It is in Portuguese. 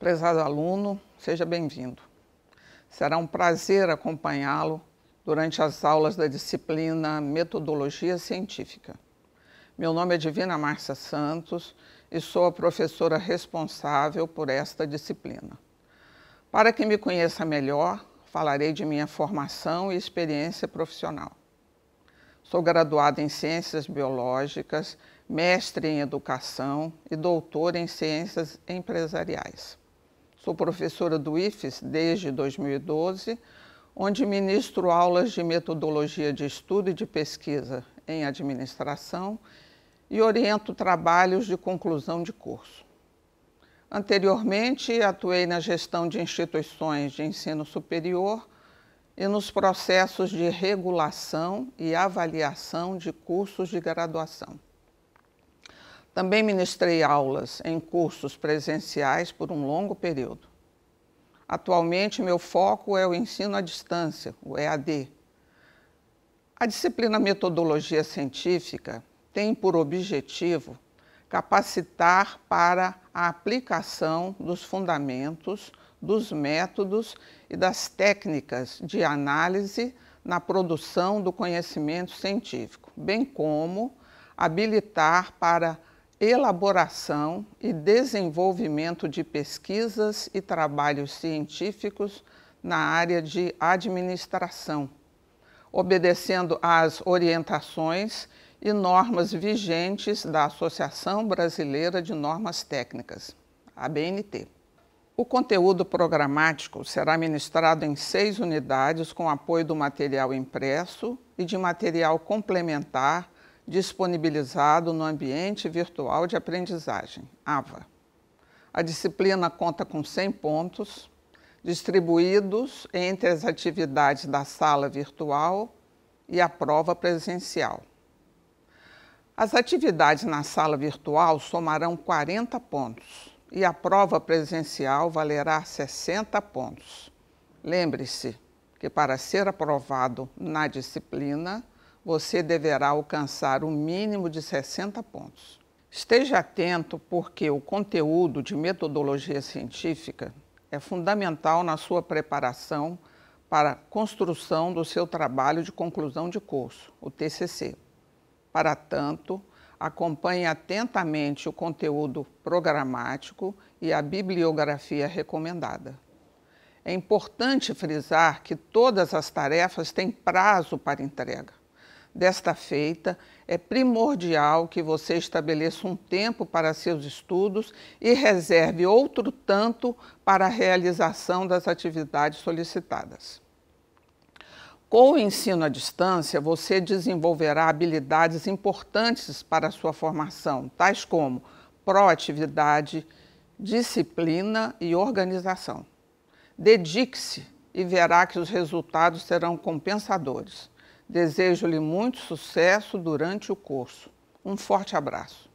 Prezado aluno, seja bem-vindo. Será um prazer acompanhá-lo durante as aulas da disciplina Metodologia Científica. Meu nome é Divina Márcia Santos e sou a professora responsável por esta disciplina. Para que me conheça melhor, falarei de minha formação e experiência profissional. Sou graduada em Ciências Biológicas, mestre em Educação e doutora em Ciências Empresariais. Sou professora do IFES desde 2012, onde ministro aulas de metodologia de estudo e de pesquisa em administração e oriento trabalhos de conclusão de curso. Anteriormente, atuei na gestão de instituições de ensino superior e nos processos de regulação e avaliação de cursos de graduação. Também ministrei aulas em cursos presenciais por um longo período. Atualmente, meu foco é o ensino à distância, o EAD. A disciplina Metodologia Científica tem por objetivo capacitar para a aplicação dos fundamentos, dos métodos e das técnicas de análise na produção do conhecimento científico, bem como habilitar para elaboração e desenvolvimento de pesquisas e trabalhos científicos na área de administração, obedecendo às orientações e normas vigentes da Associação Brasileira de Normas Técnicas, ABNT. O conteúdo programático será ministrado em seis unidades com apoio do material impresso e de material complementar disponibilizado no ambiente virtual de aprendizagem, AVA. A disciplina conta com 100 pontos, distribuídos entre as atividades da sala virtual e a prova presencial. As atividades na sala virtual somarão 40 pontos e a prova presencial valerá 60 pontos. Lembre-se que, para ser aprovado na disciplina, você deverá alcançar um mínimo de 60 pontos. Esteja atento porque o conteúdo de metodologia científica é fundamental na sua preparação para a construção do seu trabalho de conclusão de curso, o TCC. Para tanto, acompanhe atentamente o conteúdo programático e a bibliografia recomendada. É importante frisar que todas as tarefas têm prazo para entrega. Desta feita, é primordial que você estabeleça um tempo para seus estudos e reserve outro tanto para a realização das atividades solicitadas. Com o ensino à distância, você desenvolverá habilidades importantes para a sua formação, tais como proatividade, disciplina e organização. Dedique-se e verá que os resultados serão compensadores. Desejo-lhe muito sucesso durante o curso. Um forte abraço.